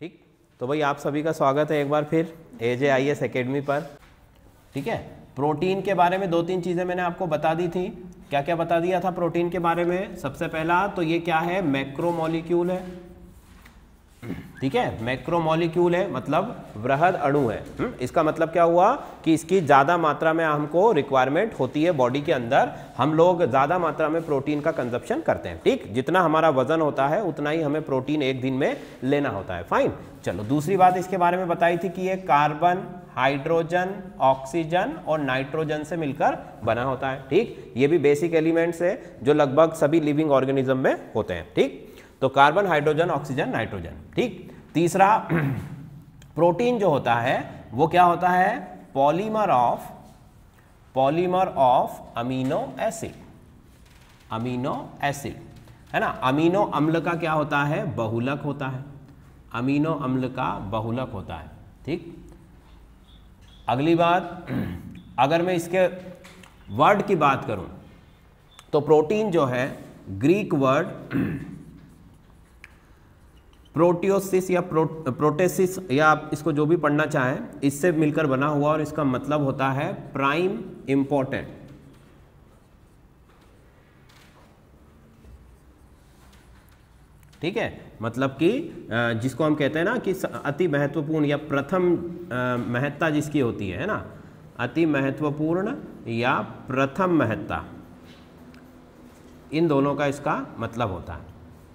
ठीक तो भाई आप सभी का स्वागत है एक बार फिर ए जे आई एस अकेडमी पर ठीक है प्रोटीन के बारे में दो तीन चीज़ें मैंने आपको बता दी थी क्या क्या बता दिया था प्रोटीन के बारे में सबसे पहला तो ये क्या है मैक्रोमोलिक्यूल है ठीक है मैक्रोमोलिक्यूल है मतलब वृहद अणु है हुँ? हम्म? इसका मतलब क्या हुआ कि इसकी ज़्यादा मात्रा में हमको रिक्वायरमेंट होती है बॉडी के अंदर हम लोग ज़्यादा मात्रा में प्रोटीन का कंजप्शन करते हैं ठीक जितना हमारा वजन होता है उतना ही हमें प्रोटीन एक दिन में लेना होता है फाइन चलो दूसरी बात इसके बारे में बताई थी कि ये कार्बन हाइड्रोजन ऑक्सीजन और नाइट्रोजन से मिलकर बना होता है ठीक ये भी बेसिक एलिमेंट्स है जो लगभग सभी लिविंग ऑर्गेनिज्म में होते हैं ठीक तो कार्बन हाइड्रोजन ऑक्सीजन नाइट्रोजन ठीक तीसरा प्रोटीन जो होता है वो क्या होता है polymer of polymer of amino acid amino acid है ना अमीनो अम्ल का क्या होता है बहुलक होता है अमीनो अम्ल का बहुलक होता है ठीक अगली बात अगर मैं इसके वर्ड की बात करूं तो प्रोटीन जो है ग्रीक वर्ड प्रोटियोसिस या प्रो, प्रोटेसिस या आप इसको जो भी पढ़ना चाहें इससे मिलकर बना हुआ और इसका मतलब होता है प्राइम इंपॉर्टेंट ठीक है मतलब कि जिसको हम कहते हैं ना कि अति महत्वपूर्ण या प्रथम महत्ता जिसकी होती है ना अति महत्वपूर्ण या प्रथम महत्ता इन दोनों का इसका मतलब होता है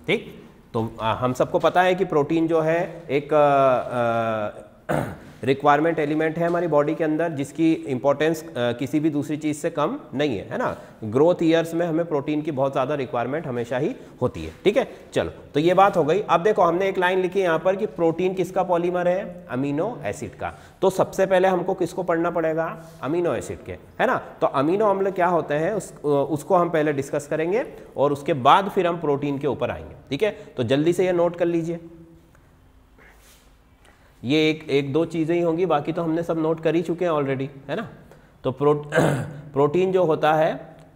ठीक तो हम सबको पता है कि प्रोटीन जो है एक आ, आ, रिक्वायरमेंट एलिमेंट है हमारी बॉडी के अंदर जिसकी इंपॉर्टेंस किसी भी दूसरी चीज़ से कम नहीं है है ना ग्रोथ ईयर्स में हमें प्रोटीन की बहुत ज़्यादा रिक्वायरमेंट हमेशा ही होती है ठीक है चलो तो ये बात हो गई अब देखो हमने एक लाइन लिखी यहाँ पर कि प्रोटीन किसका पॉलीमर है अमीनो एसिड का तो सबसे पहले हमको किसको पढ़ना पड़ेगा अमीनो एसिड के है ना तो अमीनो अम्ल क्या होते हैं उस, उसको हम पहले डिस्कस करेंगे और उसके बाद फिर हम प्रोटीन के ऊपर आएंगे ठीक है तो जल्दी से यह नोट कर लीजिए ये एक एक दो चीज़ें ही होंगी बाकी तो हमने सब नोट कर ही चुके हैं ऑलरेडी है ना तो प्रो प्रोटीन जो होता है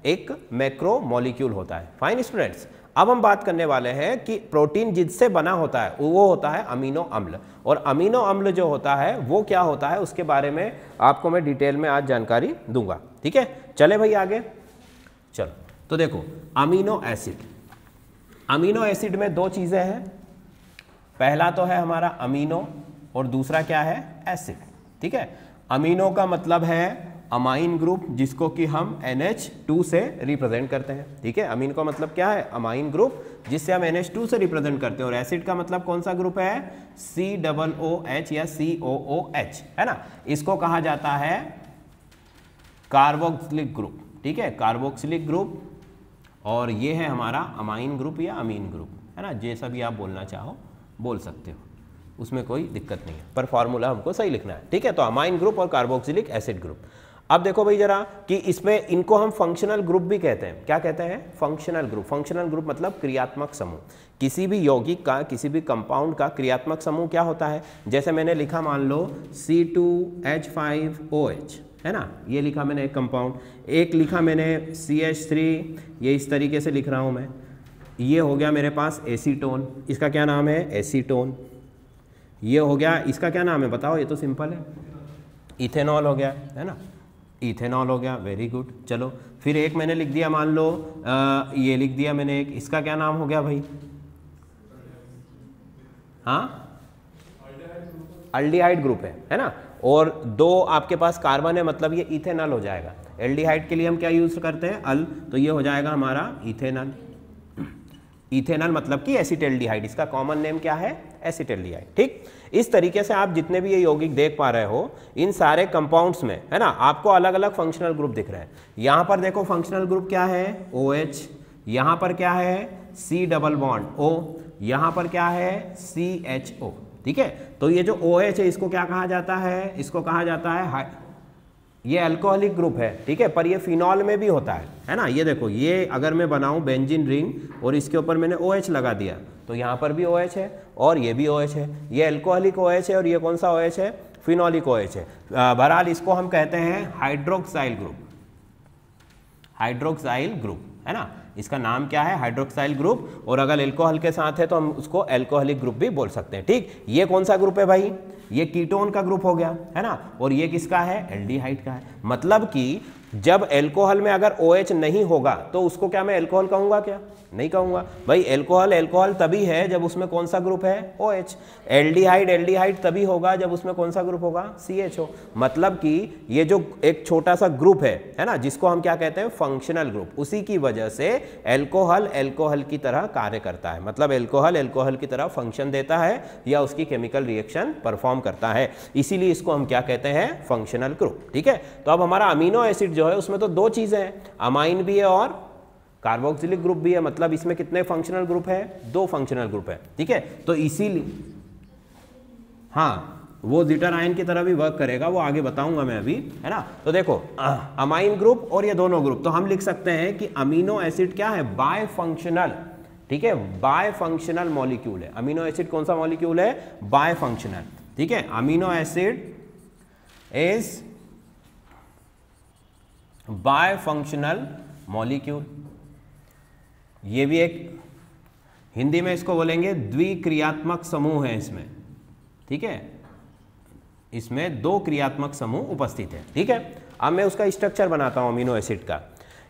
एक मैक्रो मॉलिक्यूल होता है फाइन स्टूडेंट्स अब हम बात करने वाले हैं कि प्रोटीन जिससे बना होता है वो होता है अमीनो अम्ल और अमीनो अम्ल जो होता है वो क्या होता है उसके बारे में आपको मैं डिटेल में आज जानकारी दूंगा ठीक है चले भाई आगे चलो तो देखो अमीनो एसिड अमीनो एसिड में दो चीज़ें हैं पहला तो है हमारा अमीनो और दूसरा क्या है एसिड ठीक है अमीनो का मतलब है अमाइन ग्रुप जिसको कि हम NH2 से रिप्रेजेंट करते हैं ठीक है अमीन का मतलब क्या है अमाइन ग्रुप जिससे हम NH2 से रिप्रेजेंट करते हैं और एसिड का मतलब कौन सा ग्रुप है सी डबल ओ एच या सी ओ ओ एच है ना इसको कहा जाता है कार्बोक्सिलिक ग्रुप ठीक है कार्बोक्सिलिक ग्रुप और ये है हमारा अमाइन ग्रुप या अमीन ग्रुप है ना जैसा भी आप बोलना चाहो बोल सकते हो उसमें कोई दिक्कत नहीं है पर फार्मूला हमको सही लिखना है ठीक है तो अमाइन ग्रुप और कार्बोक्सिलिक एसिड ग्रुप अब देखो भाई जरा कि इसमें इनको हम फंक्शनल ग्रुप भी कहते हैं क्या कहते हैं फंक्शनल ग्रुप फंक्शनल ग्रुप मतलब क्रियात्मक समूह किसी भी यौगिक का किसी भी कंपाउंड का क्रियात्मक समूह क्या होता है जैसे मैंने लिखा मान लो C two H five O H है ना ये लिखा मैंने एक कंपाउंड एक लिखा मैंने सी एच थ्री ये इस तरीके से लिख रहा हूँ मैं ये हो गया मेरे पास एसीटोन इसका क्या नाम है एसीटोन ये हो गया इसका क्या नाम है बताओ ये तो सिंपल है इथेनॉल हो गया है ना इथेनॉल हो गया वेरी गुड चलो फिर एक मैंने लिख दिया मान लो आ, ये लिख दिया मैंने एक इसका क्या नाम हो गया भाई हाँ अल्डीहाइड ग्रुप है है ना और दो आपके पास कार्बन है मतलब ये इथेनॉल हो जाएगा एल्डिहाइड के लिए हम क्या यूज़ करते हैं अल तो ये हो जाएगा हमारा इथेनॉल इथेनॉल मतलब कि एसिटेल्डिहाइड इसका कॉमन नेम क्या है एसिटेल्डिहाइड ठीक इस तरीके से आप जितने भी ये यौगिक देख पा रहे हो इन सारे कंपाउंड्स में है ना आपको अलग अलग फंक्शनल ग्रुप दिख रहे हैं यहाँ पर देखो फंक्शनल ग्रुप क्या है ओ एच यहाँ पर क्या है सी डबल बॉन्ड ओ यहाँ पर क्या है सी एच ओ ठीक है तो ये जो ओ OH एच है इसको क्या कहा जाता है इसको कहा जाता है ये अल्कोहलिक ग्रुप है ठीक है पर ये फिनॉल में भी होता है है ना ये देखो ये अगर मैं बनाऊं बेंजिन रिंग और इसके ऊपर मैंने ओ OH लगा दिया तो यहाँ पर भी ओ OH है और ये भी ओ OH है ये अल्कोहलिक ओ है और ये कौन सा ओ है फिनॉलिक ओ है बहरहाल इसको हम कहते हैं हाइड्रोक्साइल ग्रुप हाइड्रोक्साइल ग्रुप है ना इसका नाम क्या है हाइड्रोक्साइल ग्रुप और अगर एल्कोहल के साथ है तो हम उसको एल्कोहलिक ग्रुप भी बोल सकते हैं ठीक ये कौन सा ग्रुप है भाई ये कीटोन का ग्रुप हो गया है ना और ये किसका है एल्डिहाइड का है मतलब कि जब एल्कोहल में अगर ओ OH नहीं होगा तो उसको क्या मैं एल्कोहल कहूंगा क्या नहीं कहूँगा भाई एल्कोहल एल्कोहल तभी है जब उसमें कौन सा ग्रुप है ओ एच एल्डिहाइड एल्डिहाइड तभी होगा जब उसमें कौन सा ग्रुप होगा सी एच ओ मतलब कि ये जो एक छोटा सा ग्रुप है है ना जिसको हम क्या कहते हैं फंक्शनल ग्रुप उसी की वजह से एल्कोहल एल्कोहल की तरह कार्य करता है मतलब एल्कोहल एल्कोहल की तरह फंक्शन देता है या उसकी केमिकल रिएक्शन परफॉर्म करता है इसीलिए इसको हम क्या कहते हैं फंक्शनल ग्रुप ठीक है तो अब हमारा अमीनो एसिड जो है उसमें तो दो चीज़ें हैं अमाइन भी है और कार्बोक्सिलिक ग्रुप भी है मतलब इसमें कितने फंक्शनल ग्रुप है दो फंक्शनल ग्रुप है ठीक है तो इसीलिए हाँ वो जिटर आयन की तरह भी वर्क करेगा वो आगे बताऊंगा मैं अभी है ना तो देखो अमाइन ग्रुप और ये दोनों ग्रुप तो हम लिख सकते हैं कि अमीनो एसिड क्या है बाय फंक्शनल ठीक है बाय फंक्शनल मॉलिक्यूल है अमीनो एसिड कौन सा मॉलिक्यूल है बाय फंक्शनल ठीक है amino acid is bifunctional molecule ये भी एक हिंदी में इसको बोलेंगे द्विक्रियात्मक समूह है इसमें ठीक है इसमें दो क्रियात्मक समूह उपस्थित है ठीक है अब मैं उसका स्ट्रक्चर बनाता हूं अमीनो एसिड का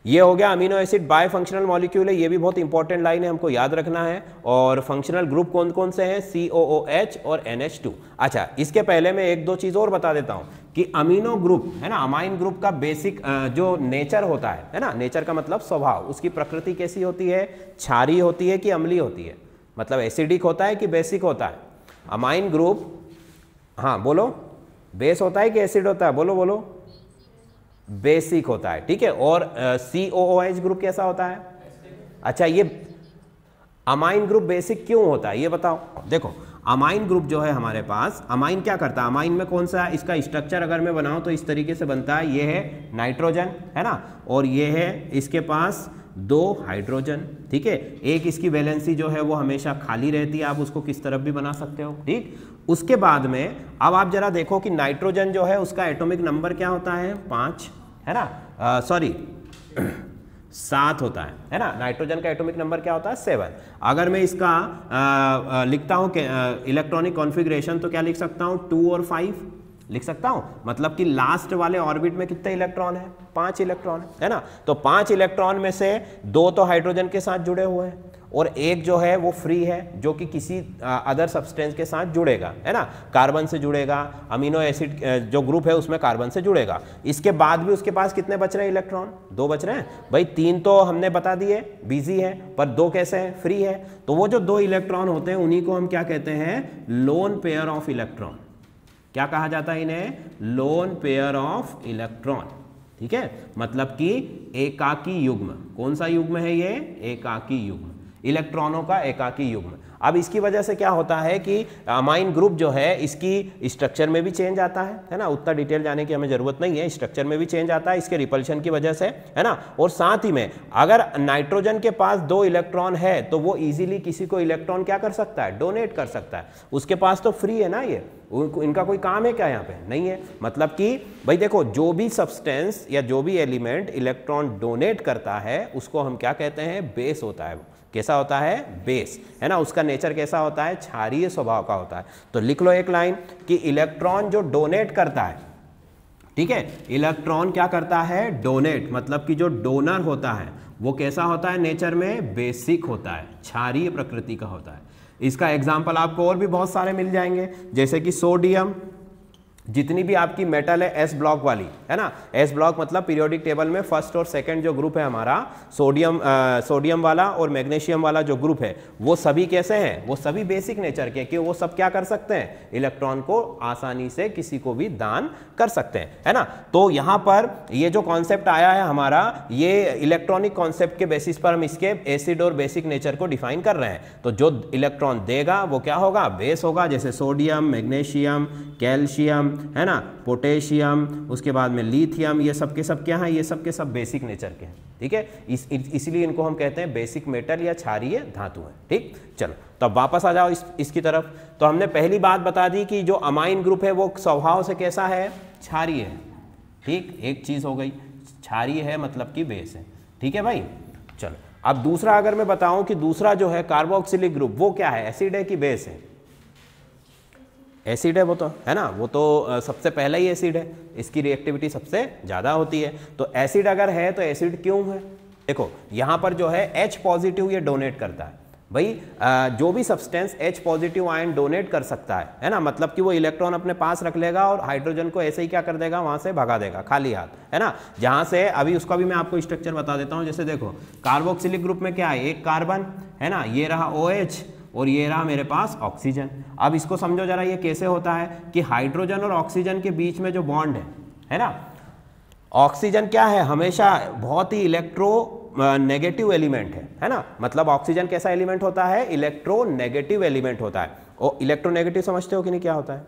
ये हो गया amino acid bifunctional molecule है ये भी बहुत इंपॉर्टेंट लाइन है हमको याद रखना है और फंक्शनल ग्रुप कौन कौन से हैं सी ओ ओ एच और एन एच टू अच्छा इसके पहले मैं एक दो चीज़ और बता देता हूँ कि अमीनो ग्रुप है ना अमाइन ग्रुप का बेसिक जो नेचर होता है है ना नेचर का मतलब स्वभाव उसकी प्रकृति कैसी होती है छारी होती है कि अम्ली होती है मतलब एसिडिक होता है कि बेसिक होता है अमाइन ग्रुप हाँ बोलो बेस होता है कि एसिड होता है बोलो बोलो बेसिक होता है ठीक है और सी ओ ओ एच ग्रुप कैसा होता है अच्छा ये अमाइन ग्रुप बेसिक क्यों होता है ये बताओ देखो अमाइन ग्रुप जो है हमारे पास अमाइन क्या करता है अमाइन में कौन सा है इसका स्ट्रक्चर अगर मैं बनाऊं तो इस तरीके से बनता है ये है नाइट्रोजन है ना और ये है इसके पास दो हाइड्रोजन ठीक है एक इसकी वैलेंसी जो है वो हमेशा खाली रहती है आप उसको किस तरफ भी बना सकते हो ठीक उसके बाद में अब आप जरा देखो कि नाइट्रोजन जो है उसका एटॉमिक नंबर क्या होता है पाँच है ना सॉरी सात होता है है ना नाइट्रोजन का एटॉमिक नंबर क्या होता है सेवन अगर मैं इसका आ, आ, लिखता हूँ इलेक्ट्रॉनिक कॉन्फ़िगरेशन तो क्या लिख सकता हूँ टू और फाइव लिख सकता हूँ मतलब कि लास्ट वाले ऑर्बिट में कितने इलेक्ट्रॉन है पांच इलेक्ट्रॉन है ना तो पांच इलेक्ट्रॉन में से दो तो हाइड्रोजन के साथ जुड़े हुए हैं और एक जो है वो फ्री है जो कि किसी अदर सब्सटेंस के साथ जुड़ेगा है ना कार्बन से जुड़ेगा अमीनो एसिड जो ग्रुप है उसमें कार्बन से जुड़ेगा इसके बाद भी उसके पास कितने बच रहे हैं इलेक्ट्रॉन दो बच रहे हैं भाई तीन तो हमने बता दिए बिजी है पर दो कैसे हैं फ्री है तो वो जो दो इलेक्ट्रॉन होते हैं उन्हीं को हम क्या कहते हैं लोन पेयर ऑफ इलेक्ट्रॉन क्या कहा जाता है इन्हें लोन पेयर ऑफ इलेक्ट्रॉन ठीक है मतलब कि एकाकी युग्म कौन सा युग्म है ये एकाकी युग्म इलेक्ट्रॉनों का एकाकी युग्म अब इसकी वजह से क्या होता है कि अमाइन ग्रुप जो है इसकी स्ट्रक्चर में भी चेंज आता है है ना उतना डिटेल जाने की हमें ज़रूरत नहीं है स्ट्रक्चर में भी चेंज आता है इसके रिपल्शन की वजह से है ना और साथ ही में अगर नाइट्रोजन के पास दो इलेक्ट्रॉन है तो वो इजीली किसी को इलेक्ट्रॉन क्या कर सकता है डोनेट कर सकता है उसके पास तो फ्री है ना ये इनका कोई काम है क्या यहाँ पे नहीं है मतलब कि भाई देखो जो भी सब्सटेंस या जो भी एलिमेंट इलेक्ट्रॉन डोनेट करता है उसको हम क्या कहते हैं बेस होता है कैसा होता है बेस है ना उसका नेचर कैसा होता है क्षारीय स्वभाव का होता है तो लिख लो एक लाइन कि इलेक्ट्रॉन जो डोनेट करता है ठीक है इलेक्ट्रॉन क्या करता है डोनेट मतलब कि जो डोनर होता है वो कैसा होता है नेचर में बेसिक होता है क्षारीय प्रकृति का होता है इसका एग्जाम्पल आपको और भी बहुत सारे मिल जाएंगे जैसे कि सोडियम जितनी भी आपकी मेटल है एस ब्लॉक वाली है ना एस ब्लॉक मतलब पीरियोडिक टेबल में फर्स्ट और सेकंड जो ग्रुप है हमारा सोडियम आ, सोडियम वाला और मैग्नीशियम वाला जो ग्रुप है वो सभी कैसे हैं वो सभी बेसिक नेचर के कि वो सब क्या कर सकते हैं इलेक्ट्रॉन को आसानी से किसी को भी दान कर सकते हैं है ना तो यहाँ पर ये जो कॉन्सेप्ट आया है हमारा ये इलेक्ट्रॉनिक कॉन्सेप्ट के बेसिस पर हम इसके एसिड और बेसिक नेचर को डिफाइन कर रहे हैं तो जो इलेक्ट्रॉन देगा वो क्या होगा बेस होगा जैसे सोडियम मैग्नेशियम कैल्शियम है ना पोटेशियम उसके बाद में लिथियम ये सब के सब क्या हैं ये सब के सब बेसिक नेचर के हैं ठीक है इस, इसलिए इनको हम कहते हैं बेसिक मेटल या क्षारीय धातु हैं ठीक चलो तो अब वापस आ जाओ इस इसकी तरफ तो हमने पहली बात बता दी कि जो अमाइन ग्रुप है वो स्वभाव से कैसा है क्षारीय है ठीक एक चीज़ हो गई क्षारीय है मतलब कि बेस है ठीक है भाई चलो अब दूसरा अगर मैं बताऊं कि दूसरा जो है कार्बोक्सिलिक ग्रुप वो क्या है एसिड है कि बेस है एसिड है वो तो है ना वो तो सबसे पहला ही एसिड है इसकी रिएक्टिविटी सबसे ज़्यादा होती है तो एसिड अगर है तो एसिड क्यों है देखो यहाँ पर जो है एच पॉजिटिव ये डोनेट करता है भाई जो भी substance H positive ion donate कर सकता है है ना मतलब कि वो इलेक्ट्रॉन अपने पास रख लेगा और हाइड्रोजन को ऐसे ही क्या कर देगा वहाँ से भगा देगा खाली हाथ है ना जहाँ से अभी उसका भी मैं आपको स्ट्रक्चर बता देता हूँ जैसे देखो कार्बोक्सिलिक ग्रुप में क्या है एक कार्बन है ना ये रहा ओ OH, और ये रहा मेरे पास ऑक्सीजन अब इसको समझो जरा ये कैसे होता है कि हाइड्रोजन और ऑक्सीजन के बीच में जो बॉन्ड है है ना ऑक्सीजन क्या है हमेशा बहुत ही इलेक्ट्रो नेगेटिव एलिमेंट है है ना मतलब ऑक्सीजन कैसा एलिमेंट होता है इलेक्ट्रो नेगेटिव एलिमेंट होता है और इलेक्ट्रोनेगेटिव समझते हो कि नहीं क्या होता है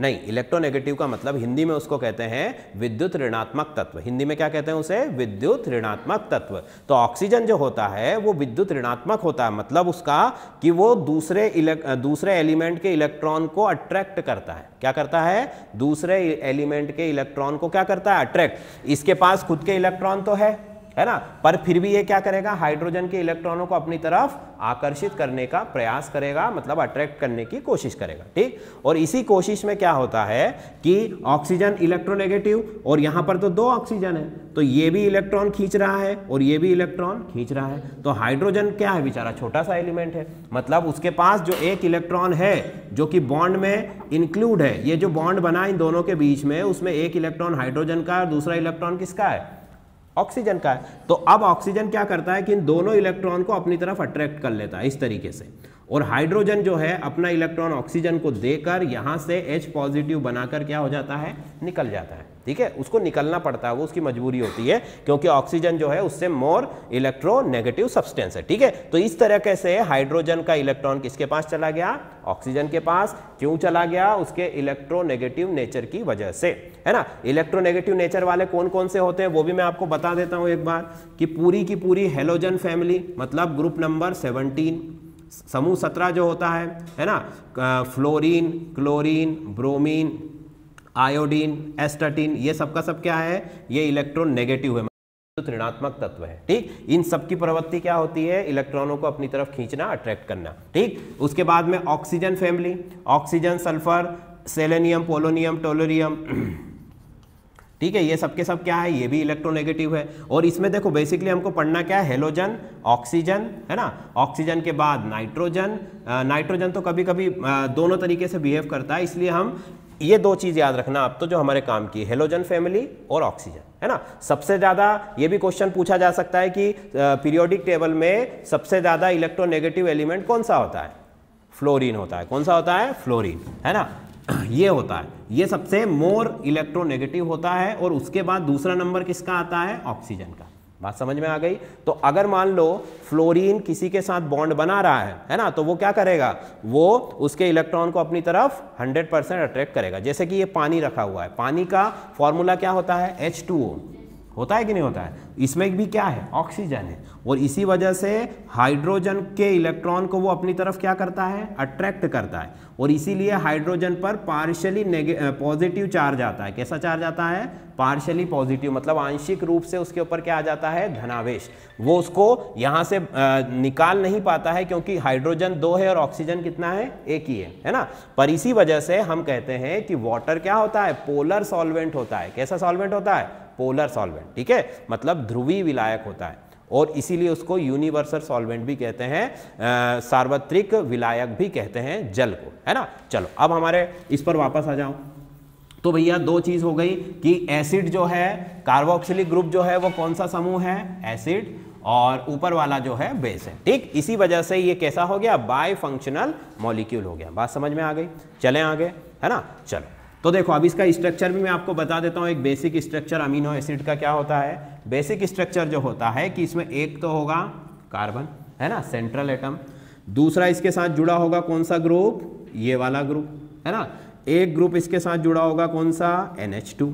नहीं इलेक्ट्रोनेगेटिव का मतलब हिंदी में उसको कहते हैं विद्युत ऋणात्मक तत्व हिंदी में क्या कहते हैं उसे विद्युत ऋणात्मक तत्व तो ऑक्सीजन जो होता है वो विद्युत ऋणात्मक होता है मतलब उसका कि वो दूसरे दूसरे एलिमेंट के इलेक्ट्रॉन को अट्रैक्ट करता है क्या करता है दूसरे एलिमेंट के इलेक्ट्रॉन को क्या करता है अट्रैक्ट इसके पास खुद के इलेक्ट्रॉन तो है है ना पर फिर भी ये क्या करेगा हाइड्रोजन के इलेक्ट्रॉनों को अपनी तरफ आकर्षित करने का प्रयास करेगा मतलब अट्रैक्ट करने की कोशिश करेगा ठीक और इसी कोशिश में क्या होता है कि ऑक्सीजन इलेक्ट्रोनेगेटिव और यहाँ पर तो दो ऑक्सीजन है तो ये भी इलेक्ट्रॉन खींच रहा है और ये भी इलेक्ट्रॉन खींच रहा है तो हाइड्रोजन क्या है बेचारा छोटा सा एलिमेंट है मतलब उसके पास जो एक इलेक्ट्रॉन है जो कि बॉन्ड में इंक्लूड है ये जो बॉन्ड बना इन दोनों के बीच में उसमें एक इलेक्ट्रॉन हाइड्रोजन का और दूसरा इलेक्ट्रॉन किसका है ऑक्सीजन का है तो अब ऑक्सीजन क्या करता है कि इन दोनों इलेक्ट्रॉन को अपनी तरफ अट्रैक्ट कर लेता है इस तरीके से और हाइड्रोजन जो है अपना इलेक्ट्रॉन ऑक्सीजन को देकर यहाँ से H पॉजिटिव बनाकर क्या हो जाता है निकल जाता है ठीक है उसको निकलना पड़ता है वो उसकी मजबूरी होती है क्योंकि ऑक्सीजन जो है उससे मोर इलेक्ट्रोनेगेटिव सब्सटेंस है ठीक है तो इस तरह कैसे हाइड्रोजन का इलेक्ट्रॉन किसके पास चला गया ऑक्सीजन के पास क्यों चला गया उसके इलेक्ट्रोनेगेटिव नेचर की वजह से है ना इलेक्ट्रोनेगेटिव नेचर वाले कौन कौन से होते हैं वो भी मैं आपको बता देता हूं एक बार कि पूरी की पूरी हेलोजन फैमिली मतलब ग्रुप नंबर सेवनटीन समूह सत्रह जो होता है है ना fluorine chlorine bromine iodine astatine ये सबका सब क्या है ये इलेक्ट्रॉन नेगेटिव है तो तत्व है ठीक इन सब की प्रवृत्ति क्या होती है इलेक्ट्रॉनों को अपनी तरफ खींचना अट्रैक्ट करना ठीक उसके बाद में oxygen family oxygen sulphur selenium polonium tellurium ठीक है ये सब के सब क्या है ये भी इलेक्ट्रोनेगेटिव है और इसमें देखो बेसिकली हमको पढ़ना क्या है हेलोजन ऑक्सीजन है ना ऑक्सीजन के बाद नाइट्रोजन नाइट्रोजन तो कभी कभी आ, दोनों तरीके से बिहेव करता है इसलिए हम ये दो चीज़ याद रखना आप तो जो हमारे काम की हेलोजन फैमिली और ऑक्सीजन है ना सबसे ज़्यादा ये भी क्वेश्चन पूछा जा सकता है कि पीरियोडिक टेबल में सबसे ज़्यादा इलेक्ट्रोनेगेटिव एलिमेंट कौन सा होता है फ्लोरीन होता है कौन सा होता है फ्लोरीन है ना ये होता है ये सबसे मोर इलेक्ट्रोनेगेटिव होता है और उसके बाद दूसरा नंबर किसका आता है ऑक्सीजन का बात समझ में आ गई तो अगर मान लो फ्लोरीन किसी के साथ बॉन्ड बना रहा है है ना तो वो क्या करेगा वो उसके इलेक्ट्रॉन को अपनी तरफ 100 परसेंट अट्रैक्ट करेगा जैसे कि ये पानी रखा हुआ है पानी का फॉर्मूला क्या होता है H2O होता है कि नहीं होता है इसमें भी क्या है ऑक्सीजन है और इसी वजह से हाइड्रोजन के इलेक्ट्रॉन को वो अपनी तरफ क्या करता है अट्रैक्ट करता है और इसीलिए हाइड्रोजन पर पार्शियली पॉजिटिव चार्ज आता है कैसा चार्ज आता है पार्शियली पॉजिटिव मतलब आंशिक रूप से उसके ऊपर क्या आ जाता है धनावेश वो उसको यहाँ से निकाल नहीं पाता है क्योंकि हाइड्रोजन दो है और ऑक्सीजन कितना है एक ही है है ना पर इसी वजह से हम कहते हैं कि वाटर क्या होता है पोलर सॉल्वेंट होता है कैसा सॉल्वेंट होता है पोलर सॉल्वेंट ठीक है मतलब ध्रुवी विलायक होता है और इसीलिए उसको यूनिवर्सल सॉल्वेंट भी कहते हैं सार्वत्रिक विलायक भी कहते हैं जल को है ना चलो अब हमारे इस पर वापस आ जाऊं तो भैया दो चीज हो गई कि एसिड जो है कार्बोक्सिलिक ग्रुप जो है वो कौन सा समूह है एसिड और ऊपर वाला जो है बेस है ठीक इसी वजह से ये कैसा हो गया बाय फंक्शनल मॉलिक्यूल हो गया बात समझ में आ गई चले आगे है ना चलो तो देखो अब इसका स्ट्रक्चर भी मैं आपको बता देता हूँ एक बेसिक स्ट्रक्चर अमीनो एसिड का क्या होता है बेसिक स्ट्रक्चर जो होता है कि इसमें एक तो होगा कार्बन है ना सेंट्रल एटम दूसरा इसके साथ जुड़ा होगा कौन सा ग्रुप ये वाला ग्रुप है ना एक ग्रुप इसके साथ जुड़ा होगा कौन सा NH2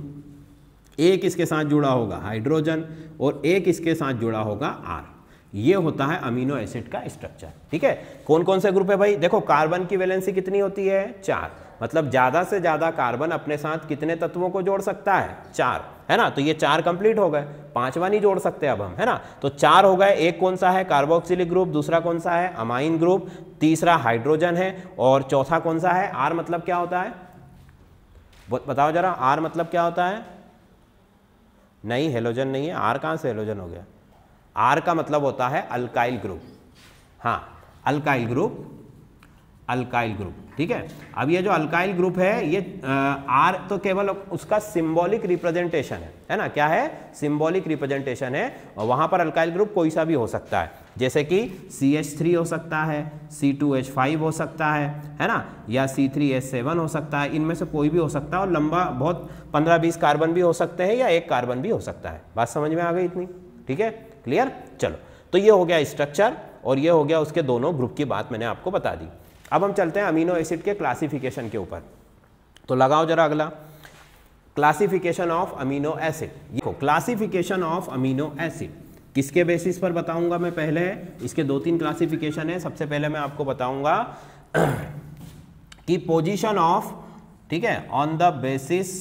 एक इसके साथ जुड़ा होगा हाइड्रोजन और एक इसके साथ जुड़ा होगा आर ये होता है अमीनो एसिड का स्ट्रक्चर ठीक है कौन कौन से ग्रुप है भाई देखो कार्बन की वैलेंसी कितनी होती है चार मतलब ज़्यादा से ज़्यादा कार्बन अपने साथ कितने तत्वों को जोड़ सकता है चार है ना तो ये चार कंप्लीट हो गए पांचवा नहीं जोड़ सकते अब हम है ना तो चार हो गए एक कौन सा है कार्बोक्सिलिक ग्रुप दूसरा कौन सा है अमाइन ग्रुप तीसरा हाइड्रोजन है और चौथा कौन सा है आर मतलब क्या होता है बताओ जरा आर मतलब क्या होता है नहीं हेलोजन नहीं है आर कहां से हेलोजन हो गया आर का मतलब होता है अल्काइल ग्रुप हाँ अल्काइल ग्रुप अल्काइल ग्रुप ठीक है अब ये जो अल्काइल ग्रुप है ये आर तो केवल उसका सिंबॉलिक रिप्रेजेंटेशन है है ना क्या है सिंबॉलिक रिप्रेजेंटेशन है और वहां पर अल्काइल ग्रुप कोई सा भी हो सकता है जैसे कि CH3 हो सकता है C2H5 हो सकता है है ना या C3H7 हो सकता है इनमें से कोई भी हो सकता है और लंबा बहुत 15-20 कार्बन भी हो सकते हैं या एक कार्बन भी हो सकता है बात समझ में आ गई इतनी ठीक है क्लियर चलो तो ये हो गया स्ट्रक्चर और ये हो गया उसके दोनों ग्रुप की बात मैंने आपको बता दी अब हम चलते हैं अमीनो एसिड के क्लासिफिकेशन के ऊपर तो लगाओ जरा अगला क्लासिफिकेशन ऑफ अमीनो एसिड देखो क्लासिफिकेशन ऑफ अमीनो एसिड किसके बेसिस पर बताऊंगा मैं पहले इसके दो तीन क्लासिफिकेशन है सबसे पहले मैं आपको बताऊंगा कि पोजीशन ऑफ ठीक है on the basis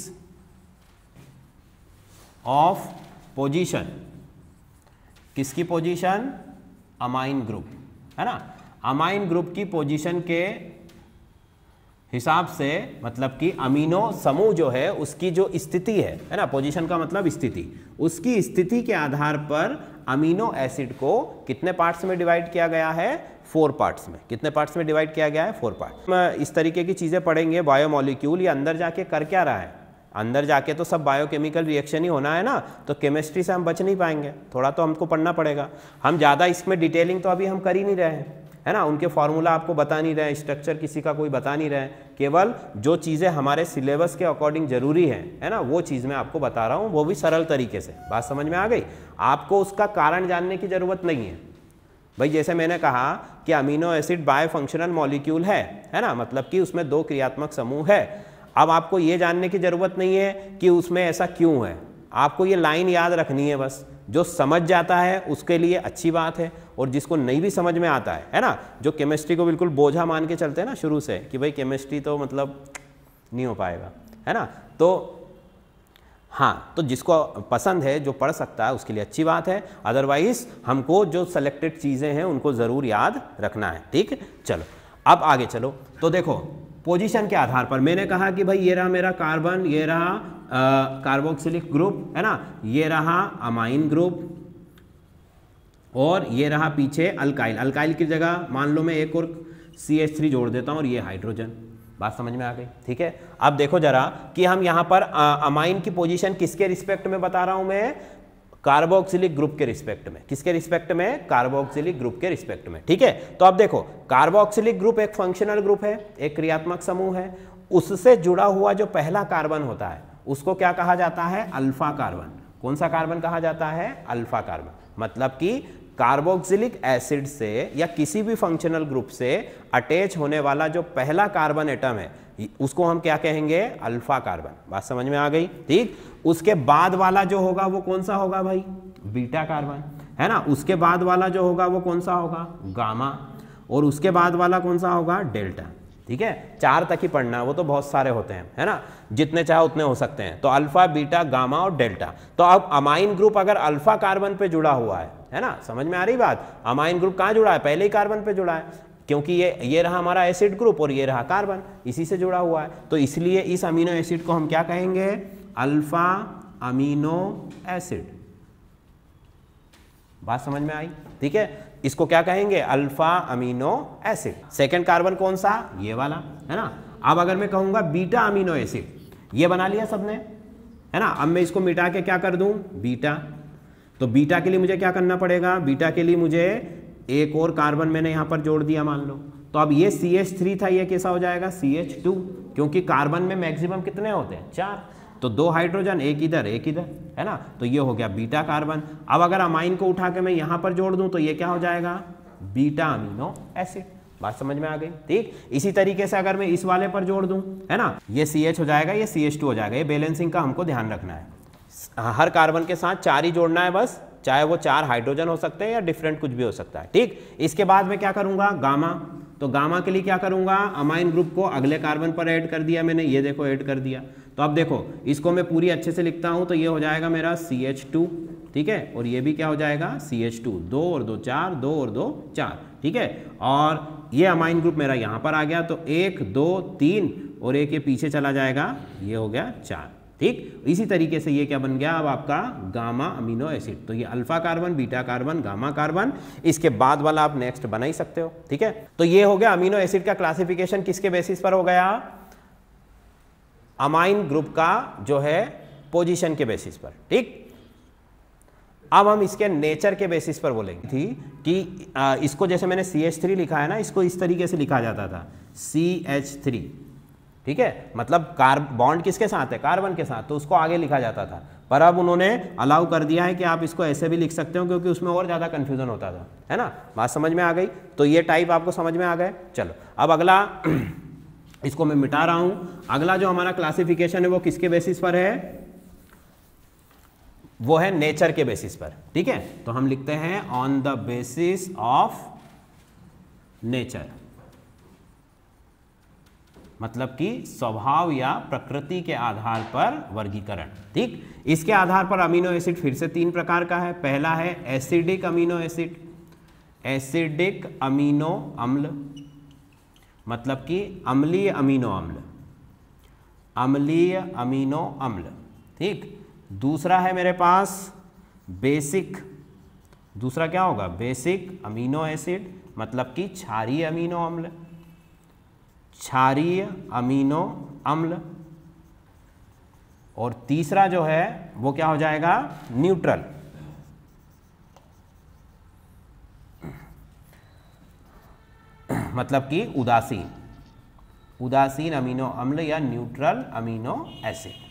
of position किसकी पोजीशन अमाइन ग्रुप है ना अमाइन ग्रुप की पोजीशन के हिसाब से मतलब कि अमीनो समूह जो है उसकी जो स्थिति है है ना पोजीशन का मतलब स्थिति उसकी स्थिति के आधार पर अमीनो एसिड को कितने पार्ट्स में डिवाइड किया गया है फोर पार्ट्स में कितने पार्ट्स में डिवाइड किया गया है फोर पार्ट इस तरीके की चीज़ें पढ़ेंगे बायोमोलिक्यूल या अंदर जाके कर क्या रहा है अंदर जाके तो सब बायोकेमिकल रिएक्शन ही होना है ना तो केमिस्ट्री से हम बच नहीं पाएंगे थोड़ा तो हमको पढ़ना पड़ेगा हम ज़्यादा इसमें डिटेलिंग तो अभी हम कर ही नहीं रहे हैं है ना उनके फार्मूला आपको बता नहीं रहे स्ट्रक्चर किसी का कोई बता नहीं रहे केवल जो चीज़ें हमारे सिलेबस के अकॉर्डिंग ज़रूरी हैं है ना वो चीज़ मैं आपको बता रहा हूँ वो भी सरल तरीके से बात समझ में आ गई आपको उसका कारण जानने की ज़रूरत नहीं है भाई जैसे मैंने कहा कि अमीनो एसिड फंक्शनल मॉलिक्यूल है है ना मतलब कि उसमें दो क्रियात्मक समूह है अब आपको ये जानने की ज़रूरत नहीं है कि उसमें ऐसा क्यों है आपको ये लाइन याद रखनी है बस जो समझ जाता है उसके लिए अच्छी बात है और जिसको नहीं भी समझ में आता है है ना जो केमिस्ट्री को बिल्कुल बोझा मान के चलते हैं ना शुरू से कि भाई केमिस्ट्री तो मतलब नहीं हो पाएगा है ना तो हाँ तो जिसको पसंद है जो पढ़ सकता है उसके लिए अच्छी बात है अदरवाइज हमको जो सेलेक्टेड चीज़ें हैं उनको ज़रूर याद रखना है ठीक चलो अब आगे चलो तो देखो पोजीशन के आधार पर मैंने कहा कि भाई ये रहा मेरा कार्बन ये रहा कार्बोक्सिलिक ग्रुप है ना ये रहा अमाइन ग्रुप और ये रहा पीछे अल्काइल अल्काइल की जगह मान लो मैं एक और सी एच थ्री जोड़ देता हूँ और ये हाइड्रोजन बात समझ में आ गई ठीक है अब देखो जरा कि हम यहाँ पर अमाइन की पोजीशन किसके रिस्पेक्ट में बता रहा हूँ मैं कार्बोक्सिलिक ग्रुप के रिस्पेक्ट में किसके रिस्पेक्ट में कार्बोक्सिलिक ग्रुप के रिस्पेक्ट में ठीक है तो अब देखो कार्बोक्सिलिक ग्रुप एक फंक्शनल ग्रुप है एक क्रियात्मक समूह है उससे जुड़ा हुआ जो पहला कार्बन होता है उसको क्या कहा जाता है अल्फा कार्बन कौन सा कार्बन कहा जाता है अल्फा कार्बन मतलब कि कार्बोक्सिलिक एसिड से या किसी भी फंक्शनल ग्रुप से अटैच होने वाला जो पहला कार्बन एटम है उसको हम क्या कहेंगे अल्फा कार्बन बात समझ में आ गई ठीक उसके बाद वाला जो होगा वो कौन सा होगा भाई बीटा कार्बन है ना उसके बाद वाला जो होगा वो कौन सा होगा गामा और उसके बाद वाला कौन सा होगा डेल्टा ठीक है चार तक ही पढ़ना वो तो बहुत सारे होते हैं है ना जितने चाहे उतने हो सकते हैं तो अल्फा बीटा गामा और डेल्टा तो अब अमाइन ग्रुप अगर अल्फा कार्बन पे जुड़ा हुआ है है ना समझ में आ रही बात अमाइन ग्रुप कहाँ जुड़ा है पहले ही कार्बन पे जुड़ा है क्योंकि ये ये रहा हमारा एसिड ग्रुप और ये रहा कार्बन इसी से जुड़ा हुआ है तो इसलिए इस अमीनो एसिड को हम क्या कहेंगे अल्फा अमीनो एसिड बात समझ में आई ठीक है इसको क्या कहेंगे alpha amino acid second carbon कौन सा ये वाला है ना अब अगर मैं कहूंगा बीटा अमीनो एसिड ये बना लिया सबने है ना अब मैं इसको मिटा के क्या कर दू बीटा तो बीटा के लिए मुझे क्या करना पड़ेगा बीटा के लिए मुझे एक और कार्बन मैंने यहां पर जोड़ दिया मान लो तो अब ये सी एच थ्री था ये कैसा हो जाएगा सी एच टू क्योंकि कार्बन में मैक्सिमम कितने होते हैं चार तो दो हाइड्रोजन एक इधर एक इधर है ना तो ये हो गया बीटा कार्बन अब अगर अमाइन को उठा के मैं यहां पर जोड़ दूं तो ये क्या हो जाएगा बीटा अमीनो एसिड बात समझ में आ गई ठीक इसी तरीके से अगर मैं इस वाले पर जोड़ दूं है ना ये सी हो जाएगा ये सी हो जाएगा ये बैलेंसिंग का हमको ध्यान रखना है हाँ, हर कार्बन के साथ चार ही जोड़ना है बस चाहे वो चार हाइड्रोजन हो सकते हैं या डिफरेंट कुछ भी हो सकता है ठीक इसके बाद मैं क्या करूंगा गामा तो गामा के लिए क्या करूंगा अमाइन ग्रुप को अगले कार्बन पर ऐड कर दिया मैंने ये देखो ऐड कर दिया तो अब देखो इसको मैं पूरी अच्छे से लिखता हूं तो ये हो जाएगा मेरा सी एच टू ठीक है और ये भी क्या हो जाएगा सी एच टू दो और दो चार दो और दो चार ठीक है और ये अमाइन ग्रुप मेरा यहाँ पर आ गया तो एक दो तीन और एक ये पीछे चला जाएगा ये हो गया चार ठीक इसी तरीके से ये क्या बन गया अब आपका गामा अमीनो एसिड तो ये alpha carbon beta carbon gamma carbon इसके बाद वाला आप नेक्स्ट बना ही सकते हो ठीक है तो ये हो गया अमीनो एसिड का क्लासिफिकेशन किसके बेसिस पर हो गया अमाइन ग्रुप का जो है पोजीशन के बेसिस पर ठीक अब हम इसके नेचर के बेसिस पर बोलेंगे थी कि इसको जैसे मैंने सी लिखा है ना इसको इस तरीके से लिखा जाता था सी एच थ्री ठीक है मतलब कार बॉन्ड किसके साथ है कार्बन के साथ तो उसको आगे लिखा जाता था पर अब उन्होंने अलाउ कर दिया है कि आप इसको ऐसे भी लिख सकते हो क्योंकि उसमें और ज़्यादा कन्फ्यूज़न होता था है ना बात समझ में आ गई तो ये टाइप आपको समझ में आ गए चलो अब अगला इसको मैं मिटा रहा हूँ अगला जो हमारा क्लासिफिकेशन है वो किसके बेसिस पर है वो है नेचर के बेसिस पर ठीक है तो हम लिखते हैं on the basis of nature मतलब कि स्वभाव या प्रकृति के आधार पर वर्गीकरण ठीक इसके आधार पर अमीनो एसिड फिर से तीन प्रकार का है पहला है acidic amino acid acidic amino अम्ल मतलब कि अम्लीय अमीनो अम्ल अम्लीय अमीनो अम्ल ठीक दूसरा है मेरे पास बेसिक दूसरा क्या होगा बेसिक अमीनो एसिड मतलब कि क्षारीय अमीनो अम्ल क्षारीय अमीनो अम्ल और तीसरा जो है वो क्या हो जाएगा न्यूट्रल मतलब कि उदासीन उदासीन अमीनो अम्ल या न्यूट्रल अमीनो एसिड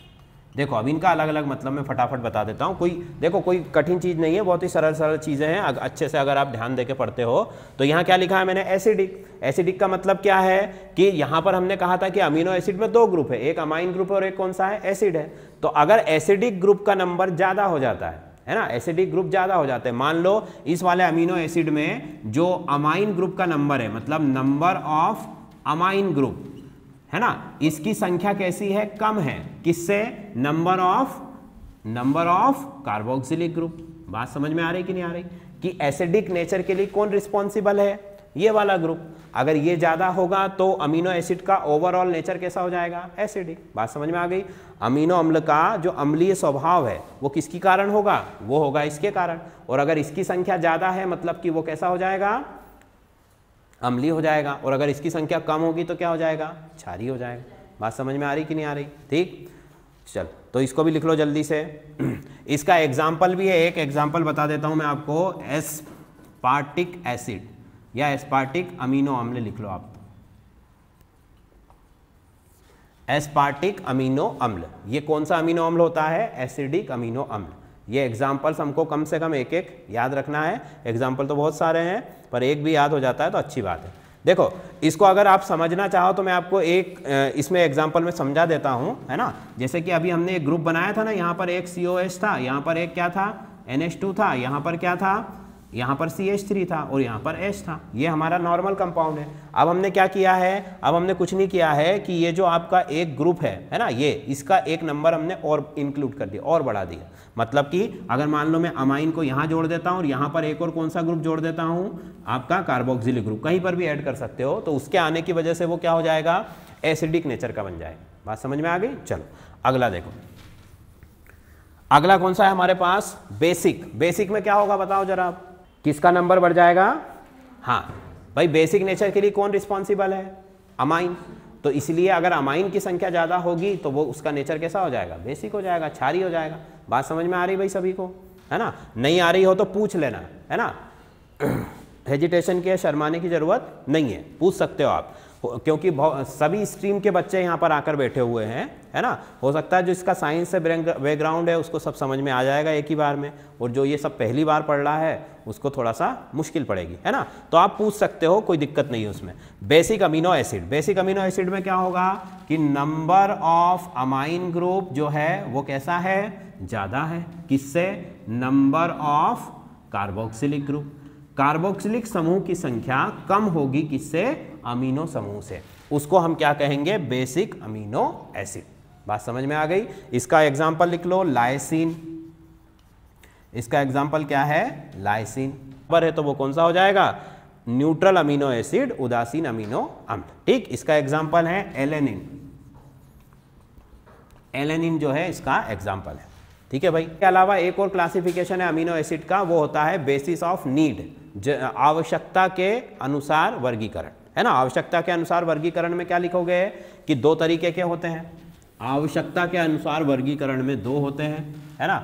देखो अब इनका अलग अलग मतलब मैं फटाफट बता देता हूँ कोई देखो कोई कठिन चीज़ नहीं है बहुत ही सरल सरल चीज़ें हैं अच्छे से अगर आप ध्यान दे पढ़ते हो तो यहाँ क्या लिखा है मैंने एसिडिक एसिडिक का मतलब क्या है कि यहाँ पर हमने कहा था कि अमीनो एसिड में दो ग्रुप है एक अमाइन ग्रुप है और एक कौन सा है एसिड है तो अगर एसिडिक ग्रुप का नंबर ज़्यादा हो जाता है है ना एसिडिक ग्रुप ज़्यादा हो जाते हैं मान लो इस वाले अमीनो एसिड में जो अमाइन ग्रुप का नंबर है मतलब नंबर ऑफ अमाइन ग्रुप है ना इसकी संख्या कैसी है कम है किससे number of number of carboxylic group बात समझ में आ रही कि नहीं आ रही कि एसिडिक नेचर के लिए कौन रिस्पॉन्सिबल है ये वाला ग्रुप अगर ये ज़्यादा होगा तो अमीनो एसिड का ओवरऑल नेचर कैसा हो जाएगा एसिडिक बात समझ में आ गई अमीनो अम्ल का जो अम्लीय स्वभाव है वो किसकी कारण होगा वो होगा इसके कारण और अगर इसकी संख्या ज़्यादा है मतलब कि वो कैसा हो जाएगा अम्ली हो जाएगा और अगर इसकी संख्या कम होगी तो क्या हो जाएगा छारी हो जाएगा बात समझ में आ रही कि नहीं आ रही ठीक चल तो इसको भी लिख लो जल्दी से इसका एग्जाम्पल भी है एक एग्जाम्पल बता देता हूँ मैं आपको पार्टिक एसिड या एस्पार्टिक अमीनो अम्ल लिख लो आप एस्पार्टिक अमीनो अम्ल ये कौन सा अमीनो अम्ल होता है एसिडिक अमीनो अम्ल ये एग्जाम्पल्स हमको कम से कम एक एक याद रखना है एग्जाम्पल तो बहुत सारे हैं पर एक भी याद हो जाता है तो अच्छी बात है देखो इसको अगर आप समझना चाहो तो मैं आपको एक इसमें एग्जाम्पल में समझा देता हूँ है ना जैसे कि अभी हमने एक ग्रुप बनाया था ना यहाँ पर एक सी था यहाँ पर एक क्या था एन था यहाँ पर क्या था यहाँ पर सी एच थ्री था और यहाँ पर एच था ये हमारा नॉर्मल कंपाउंड है अब हमने क्या किया है अब हमने कुछ नहीं किया है कि ये जो आपका एक ग्रुप है है ना ये इसका एक नंबर हमने और इंक्लूड कर दिया और बढ़ा दिया मतलब कि अगर मान लो मैं अमाइन को यहाँ जोड़ देता हूँ और यहाँ पर एक और कौन सा ग्रुप जोड़ देता हूँ आपका कार्बोक्सिल ग्रुप कहीं पर भी ऐड कर सकते हो तो उसके आने की वजह से वो क्या हो जाएगा एसिडिक नेचर का बन जाएगा बात समझ में आ गई चलो अगला देखो अगला कौन सा है हमारे पास बेसिक बेसिक में क्या होगा बताओ जरा आप किसका नंबर बढ़ जाएगा हाँ भाई बेसिक नेचर के लिए कौन रिस्पॉन्सिबल है अमाइन तो इसलिए अगर अमाइन की संख्या ज़्यादा होगी तो वो उसका नेचर कैसा हो जाएगा बेसिक हो जाएगा छारी हो जाएगा बात समझ में आ रही भाई सभी को है ना नहीं आ रही हो तो पूछ लेना है ना हेजिटेशन के शर्माने की ज़रूरत नहीं है पूछ सकते हो आप क्योंकि सभी स्ट्रीम के बच्चे यहाँ पर आकर बैठे हुए हैं है ना हो सकता है जो इसका साइंस से बैकग्राउंड है उसको सब समझ में आ जाएगा एक ही बार में और जो ये सब पहली बार पढ़ रहा है उसको थोड़ा सा मुश्किल पड़ेगी है ना तो आप पूछ सकते हो कोई दिक्कत नहीं है उसमें basic amino acid basic amino acid में क्या होगा कि नंबर ऑफ अमाइन ग्रुप जो है वो कैसा है ज़्यादा है किससे number of carboxylic group carboxylic समूह की संख्या कम होगी किससे अमीनो समूह से उसको हम क्या कहेंगे बेसिक अमीनो एसिड बात समझ में आ गई इसका एग्जाम्पल लिख लो लाइसिन इसका एग्जाम्पल क्या है लाइसिन पर है तो वो कौन सा हो जाएगा न्यूट्रल अमीनो एसिड उदासीन अमीनो अम्ल ठीक इसका एग्जाम्पल है एलेनिन एलेनिन जो है इसका एग्जाम्पल है ठीक है भाई इसके अलावा एक और क्लासिफिकेशन है अमीनो एसिड का वो होता है बेसिस ऑफ नीड आवश्यकता के अनुसार वर्गीकरण है ना आवश्यकता के अनुसार वर्गीकरण में क्या लिखोगे कि दो तरीके के होते हैं आवश्यकता के अनुसार वर्गीकरण में दो होते हैं है ना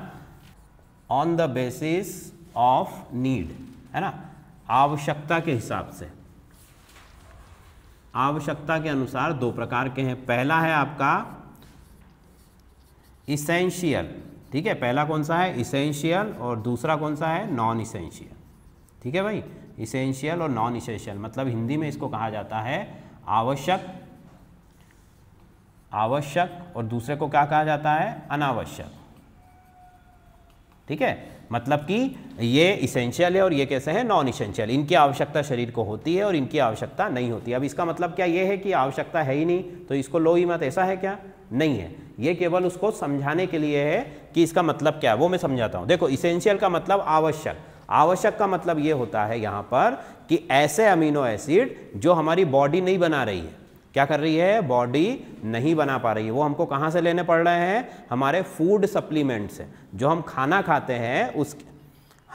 on the basis of need है ना आवश्यकता के हिसाब से आवश्यकता के अनुसार दो प्रकार के हैं पहला है आपका इसेंशियल ठीक है पहला कौन सा है इसेंशियल और दूसरा कौन सा है नॉन इसेंशियल ठीक है भाई इसेंशियल और नॉन इसेंशियल मतलब हिंदी में इसको कहा जाता है आवश्यक आवश्यक और दूसरे को क्या कहा जाता है अनावश्यक ठीक है मतलब कि ये इसेंशियल है और ये कैसे है नॉन इसेंशियल इनकी आवश्यकता शरीर को होती है और इनकी आवश्यकता नहीं होती अब इसका मतलब क्या ये है कि आवश्यकता है ही नहीं तो इसको लो ही मत ऐसा है क्या नहीं है ये केवल उसको समझाने के लिए है कि इसका मतलब क्या है वो मैं समझाता हूँ देखो इसेंशियल का मतलब आवश्यक आवश्यक का मतलब ये होता है यहाँ पर कि ऐसे अमीनो एसिड जो हमारी बॉडी नहीं बना रही है क्या कर रही है बॉडी नहीं बना पा रही है वो हमको कहाँ से लेने पड़ रहे हैं हमारे फूड सप्लीमेंट से जो हम खाना खाते हैं उस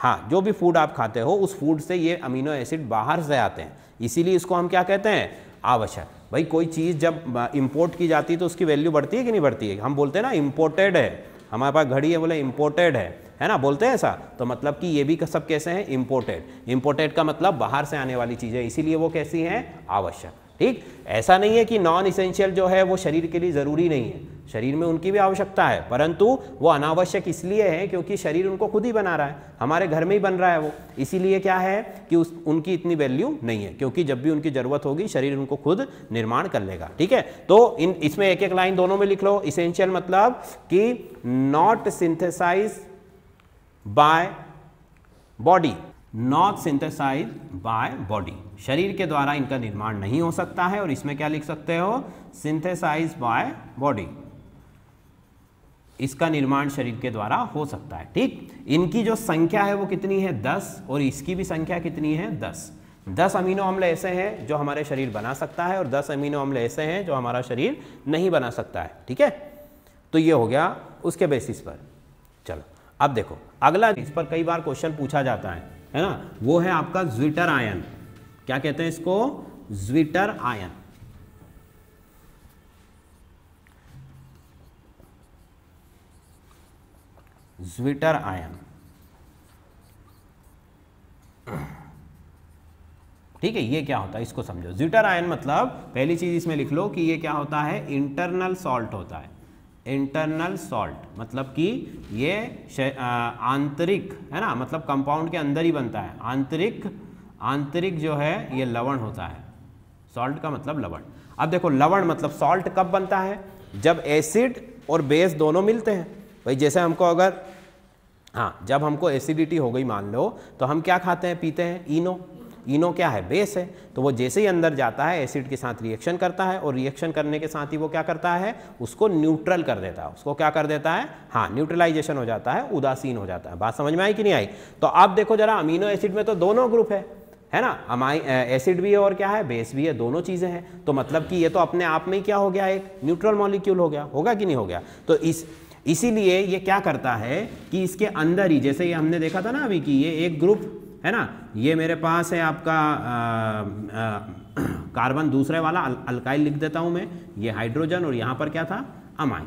हाँ जो भी फूड आप खाते हो उस फूड से ये अमीनो एसिड बाहर से आते हैं इसीलिए इसको हम क्या कहते हैं आवश्यक भाई कोई चीज़ जब इंपोर्ट की जाती है तो उसकी वैल्यू बढ़ती है कि नहीं बढ़ती है हम बोलते हैं ना इम्पोर्टेड है हमारे पास घड़ी है बोले इम्पोर्टेड है है ना बोलते हैं ऐसा तो मतलब कि ये भी सब कैसे हैं इम्पोर्टेड इम्पोर्टेड का मतलब बाहर से आने वाली चीज़ें इसीलिए वो कैसी हैं आवश्यक ठीक ऐसा नहीं है कि नॉन इसेंशियल जो है वो शरीर के लिए ज़रूरी नहीं है शरीर में उनकी भी आवश्यकता है परंतु वो अनावश्यक इसलिए है क्योंकि शरीर उनको खुद ही बना रहा है हमारे घर में ही बन रहा है वो इसीलिए क्या है कि उस उनकी इतनी वैल्यू नहीं है क्योंकि जब भी उनकी ज़रूरत होगी शरीर उनको खुद निर्माण कर लेगा ठीक है तो इन इसमें एक एक लाइन दोनों में लिख लो इसेंशियल मतलब कि not synthesize by body not synthesize by body शरीर के द्वारा इनका निर्माण नहीं हो सकता है और इसमें क्या लिख सकते हो सिंथेसाइज बाय बॉडी इसका निर्माण शरीर के द्वारा हो सकता है ठीक इनकी जो संख्या है वो कितनी है दस और इसकी भी संख्या कितनी है दस दस अमीनो अम्ल ऐसे हैं जो हमारे शरीर बना सकता है और दस अमीनो अम्ल ऐसे हैं जो हमारा शरीर नहीं बना सकता है ठीक है तो ये हो गया उसके बेसिस पर चलो अब देखो अगला इस पर कई बार क्वेश्चन पूछा जाता है है ना वो है आपका ज्विटर आयन क्या कहते हैं इसको ज्विटर आयन ज्विटर आयन ठीक है ये क्या होता है इसको समझो ज्विटर आयन मतलब पहली चीज इसमें लिख लो कि ये क्या होता है इंटरनल सॉल्ट होता है इंटरनल सॉल्ट मतलब कि ये आंतरिक है ना मतलब कंपाउंड के अंदर ही बनता है आंतरिक आंतरिक जो है ये लवण होता है सॉल्ट का मतलब लवण अब देखो लवण मतलब सॉल्ट कब बनता है जब एसिड और बेस दोनों मिलते हैं भाई जैसे हमको अगर हाँ जब हमको एसिडिटी हो गई मान लो तो हम क्या खाते हैं पीते हैं इनो इनो क्या है बेस है तो वो जैसे ही अंदर जाता है एसिड के साथ रिएक्शन करता है और रिएक्शन करने के साथ ही वो क्या करता है उसको न्यूट्रल कर देता है उसको क्या कर देता है हाँ न्यूट्रलाइजेशन हो जाता है उदासीन हो जाता है बात समझ में आई कि नहीं आई तो आप देखो जरा अमीनो एसिड में तो दोनों ग्रुप है है ना अमाइ एसिड भी है और क्या है बेस भी है दोनों चीज़ें हैं तो मतलब कि ये तो अपने आप में ही क्या हो गया एक न्यूट्रल मॉलिक्यूल हो गया होगा कि नहीं हो गया तो इस इसीलिए ये क्या करता है कि इसके अंदर ही जैसे ये हमने देखा था ना अभी कि ये एक ग्रुप है ना ये मेरे पास है आपका कार्बन दूसरे वाला अल, अल्काइल लिख देता हूं मैं ये हाइड्रोजन और यहां पर क्या था अमाइन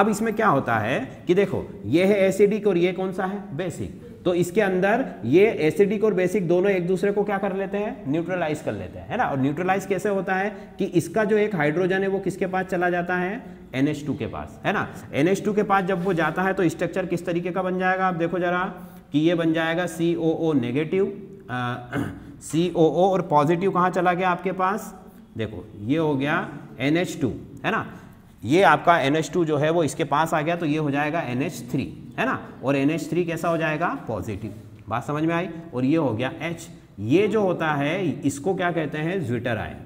अब इसमें क्या होता है कि देखो ये है एसिडिक और ये कौन सा है बेसिक तो इसके अंदर ये एसिडिक और बेसिक दोनों एक दूसरे को क्या कर लेते हैं न्यूट्रलाइज कर लेते हैं है ना और न्यूट्रलाइज कैसे होता है कि इसका जो एक हाइड्रोजन है वो किसके पास चला जाता है NH2 के पास है ना NH2 के पास जब वो जाता है तो स्ट्रक्चर किस तरीके का बन जाएगा आप देखो जरा कि ये बन जाएगा सी ओ ओ नेगेटिव सी ओ ओ और पॉजिटिव कहाँ चला गया आपके पास देखो ये हो गया एन एच टू है ना ये आपका एन एच टू जो है वो इसके पास आ गया तो ये हो जाएगा एन एच थ्री है ना और एन एच थ्री कैसा हो जाएगा पॉजिटिव बात समझ में आई और ये हो गया एच ये जो होता है इसको क्या कहते हैं ज्विटर आयन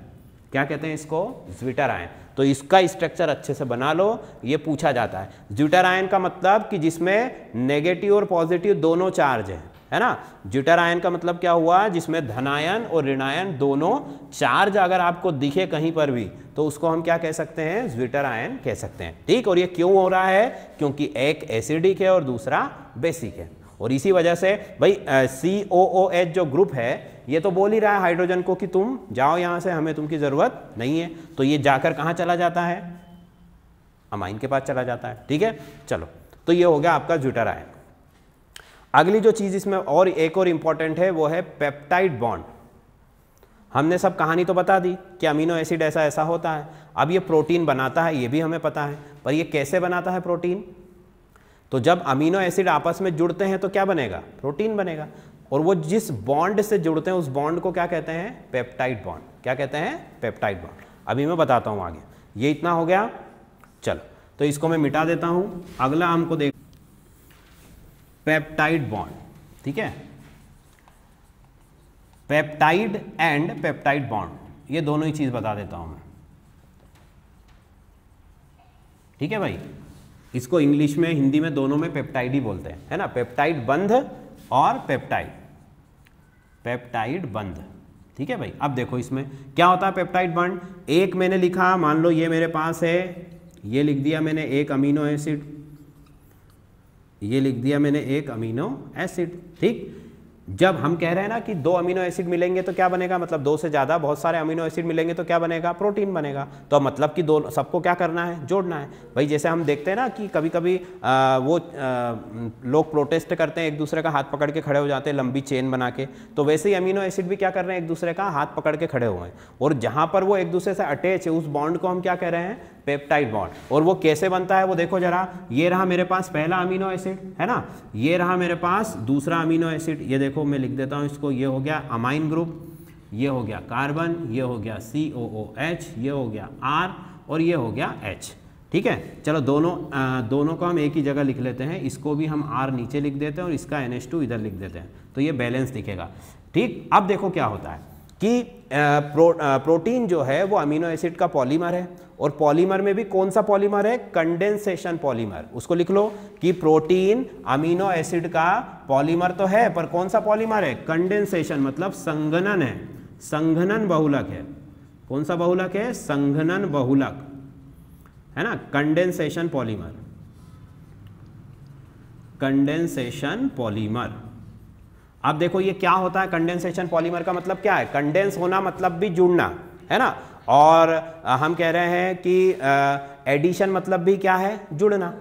क्या कहते हैं इसको ज्विटर आयन तो इसका स्ट्रक्चर अच्छे से बना लो ये पूछा जाता है ज्यूटर आयन का मतलब कि जिसमें नेगेटिव और पॉजिटिव दोनों चार्ज हैं है ना ज्यूटर आयन का मतलब क्या हुआ जिसमें धनायन और ऋणायन दोनों चार्ज अगर आपको दिखे कहीं पर भी तो उसको हम क्या कह सकते हैं ज्यूटर आयन कह सकते हैं ठीक और ये क्यों हो रहा है क्योंकि एक एसिडिक है और दूसरा बेसिक है और इसी वजह से भाई सी ओ ओ एच जो ग्रुप है ये तो बोल ही रहा है हाइड्रोजन को कि तुम जाओ यहां से हमें तुमकी ज़रूरत नहीं है तो ये जाकर कहां चला जाता है अमाइन के पास चला जाता है ठीक है चलो तो ये हो गया आपका ज्यूटर आयन अगली जो चीज़ इसमें और एक और इंपॉर्टेंट है वो है पेप्टाइड बॉन्ड हमने सब कहानी तो बता दी कि अमीनो एसिड ऐसा ऐसा होता है अब ये प्रोटीन बनाता है ये भी हमें पता है पर ये कैसे बनाता है प्रोटीन तो जब अमीनो एसिड आपस में जुड़ते हैं तो क्या बनेगा प्रोटीन बनेगा और वो जिस बॉन्ड से जुड़ते हैं उस बॉन्ड को क्या कहते हैं पेप्टाइड बॉन्ड क्या कहते हैं पेप्टाइड बॉन्ड अभी मैं बताता हूँ आगे ये इतना हो गया चलो तो इसको मैं मिटा देता हूँ अगला हमको देख पेप्टाइड बॉन्ड ठीक है पेप्टाइड एंड पेप्टाइड बॉन्ड ये दोनों ही चीज़ बता देता हूं मैं ठीक है भाई इसको इंग्लिश में हिंदी में दोनों में पेप्टाइड ही बोलते हैं है ना पेप्टाइड बंध और पेप्टाइड पेप्टाइड बंध ठीक है भाई अब देखो इसमें क्या होता है पेप्टाइड बंध एक मैंने लिखा मान लो ये मेरे पास है ये लिख दिया मैंने एक अमीनो एसिड ये लिख दिया मैंने एक अमीनो एसिड ठीक जब हम कह रहे हैं ना कि दो अमीनो एसिड मिलेंगे तो क्या बनेगा मतलब दो से ज़्यादा बहुत सारे अमीनो एसिड मिलेंगे तो क्या बनेगा प्रोटीन बनेगा तो मतलब कि दो सबको क्या करना है जोड़ना है भाई जैसे हम देखते हैं ना कि कभी कभी आ, वो आ, लोग प्रोटेस्ट करते हैं एक दूसरे का हाथ पकड़ के खड़े हो जाते हैं लंबी चेन बना के तो वैसे ही अमीनो एसिड भी क्या कर रहे हैं एक दूसरे का हाथ पकड़ के खड़े हुए हैं और जहाँ पर वो एक दूसरे से अटैच है उस बॉन्ड को हम क्या कह रहे हैं पेप्टाइड बॉन्ड और वो कैसे बनता है वो देखो जरा ये रहा मेरे पास पहला अमीनो एसिड है ना ये रहा मेरे पास दूसरा अमीनो एसिड ये देखो मैं लिख देता हूँ इसको ये हो गया अमाइन ग्रुप ये हो गया कार्बन ये हो गया सी ओ ओ एच ये हो गया आर और ये हो गया एच ठीक है चलो दोनों आ, दोनों को हम एक ही जगह लिख लेते हैं इसको भी हम आर नीचे लिख देते हैं और इसका एन इधर लिख देते हैं तो ये बैलेंस दिखेगा ठीक अब देखो क्या होता है कि प्रो, प्रोटीन जो है वो अमीनो एसिड का पॉलीमर है और पॉलीमर में भी कौन सा पॉलीमर है कंडेंसेशन पॉलीमर उसको लिख लो कि प्रोटीन अमीनो एसिड का पॉलीमर तो है पर कौन सा पॉलीमर है कंडेंसेशन मतलब संघनन है संघनन बहुलक है कौन सा बहुलक है संघनन बहुलक है ना कंडेंसेशन पॉलीमर कंडेंसेशन पॉलीमर आप देखो ये क्या होता है कंडेंसेशन पॉलीमर का मतलब क्या है कंडेंस होना मतलब भी जुड़ना है ना और हम कह रहे हैं कि एडिशन मतलब भी क्या है जुड़ना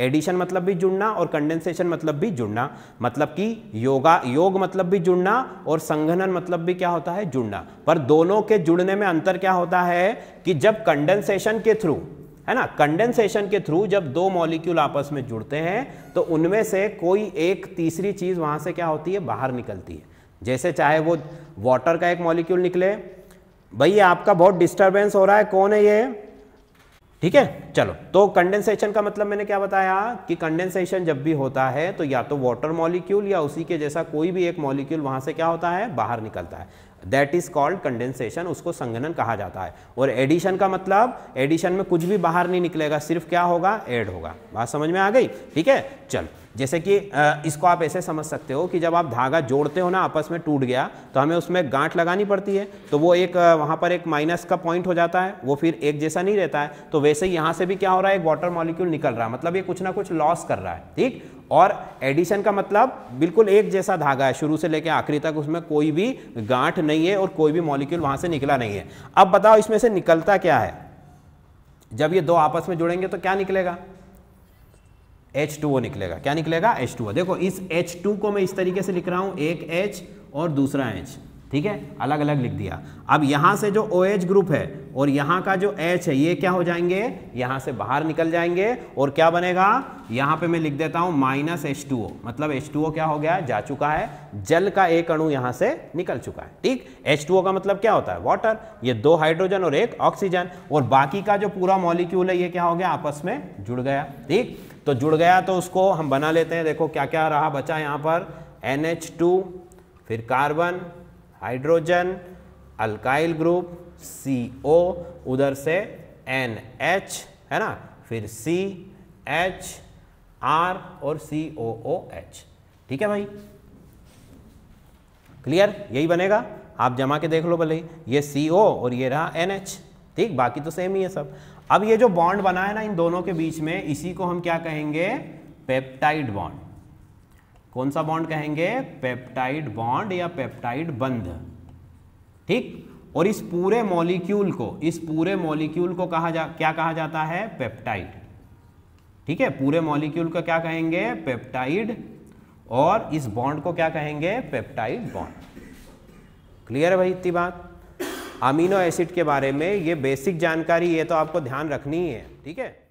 एडिशन मतलब भी जुड़ना और कंडेंसेशन मतलब भी जुड़ना मतलब कि योगा योग मतलब भी जुड़ना और संघनन मतलब भी क्या होता है जुड़ना पर दोनों के जुड़ने में अंतर क्या होता है कि जब कंडेंसेशन के थ्रू है ना कंडेंसेशन के थ्रू जब दो मॉलिक्यूल आपस में जुड़ते हैं तो उनमें से कोई एक तीसरी चीज़ वहां से क्या होती है बाहर निकलती है जैसे चाहे वो वाटर का एक मॉलिक्यूल निकले भाई आपका बहुत डिस्टर्बेंस हो रहा है कौन है ये ठीक है चलो तो कंडेंसेशन का मतलब मैंने क्या बताया कि कंडेंसेशन जब भी होता है तो या तो वाटर मॉलिक्यूल या उसी के जैसा कोई भी एक मॉलिक्यूल वहां से क्या होता है बाहर निकलता है दैट इज़ कॉल्ड कंडेंसेशन उसको संघनन कहा जाता है और एडिशन का मतलब एडिशन में कुछ भी बाहर नहीं निकलेगा सिर्फ क्या होगा एड होगा बात समझ में आ गई ठीक है चल जैसे कि इसको आप ऐसे समझ सकते हो कि जब आप धागा जोड़ते हो ना आपस में टूट गया तो हमें उसमें गांठ लगानी पड़ती है तो वो एक वहाँ पर एक माइनस का पॉइंट हो जाता है वो फिर एक जैसा नहीं रहता है तो वैसे ही यहाँ से भी क्या हो रहा है एक वाटर मॉलिक्यूल निकल रहा है मतलब ये कुछ ना कुछ लॉस कर रहा है ठीक और एडिशन का मतलब बिल्कुल एक जैसा धागा है शुरू से लेकर आखिरी तक उसमें कोई भी गांठ नहीं है और कोई भी मॉलिक्यूल वहां से निकला नहीं है अब बताओ इसमें से निकलता क्या है जब ये दो आपस में जुड़ेंगे तो क्या निकलेगा H2O निकलेगा क्या निकलेगा H2O देखो इस H2 को मैं इस तरीके से लिख रहा हूं एक H और दूसरा H ठीक है अलग अलग लिख दिया अब यहाँ से जो ओ OH ग्रुप है और यहाँ का जो एच है ये क्या हो जाएंगे यहाँ से बाहर निकल जाएंगे और क्या बनेगा यहाँ पे मैं लिख देता हूँ माइनस एच टू मतलब एच टू क्या हो गया जा चुका है जल का एक अणु यहाँ से निकल चुका है ठीक एच टू का मतलब क्या होता है वाटर ये दो हाइड्रोजन और एक ऑक्सीजन और बाकी का जो पूरा मॉलिक्यूल है ये क्या हो गया आपस में जुड़ गया ठीक तो जुड़ गया तो उसको हम बना लेते हैं देखो क्या क्या रहा बचा यहाँ पर एन फिर carbon hydrogen alkyl group C O उधर से एन एच है ना फिर सी एच आर और सी ओ ओ एच ठीक है भाई क्लियर यही बनेगा आप जमा के देख लो भले ये सी ओ और ये रहा एन एच ठीक बाकी तो सेम ही है सब अब ये जो बॉन्ड बना है ना इन दोनों के बीच में इसी को हम क्या कहेंगे पेप्टाइड बॉन्ड कौन सा बॉन्ड कहेंगे पेप्टाइड बॉन्ड या पेप्टाइड बंध ठीक और इस पूरे मॉलिक्यूल को इस पूरे मॉलिक्यूल को कहा जा क्या कहा जाता है पेप्टाइड ठीक है पूरे मॉलिक्यूल का क्या कहेंगे पेप्टाइड और इस बॉन्ड को क्या कहेंगे पेप्टाइड बॉन्ड क्लियर है भाई इतनी बात अमीनो एसिड के बारे में ये बेसिक जानकारी ये तो आपको ध्यान रखनी ही है ठीक है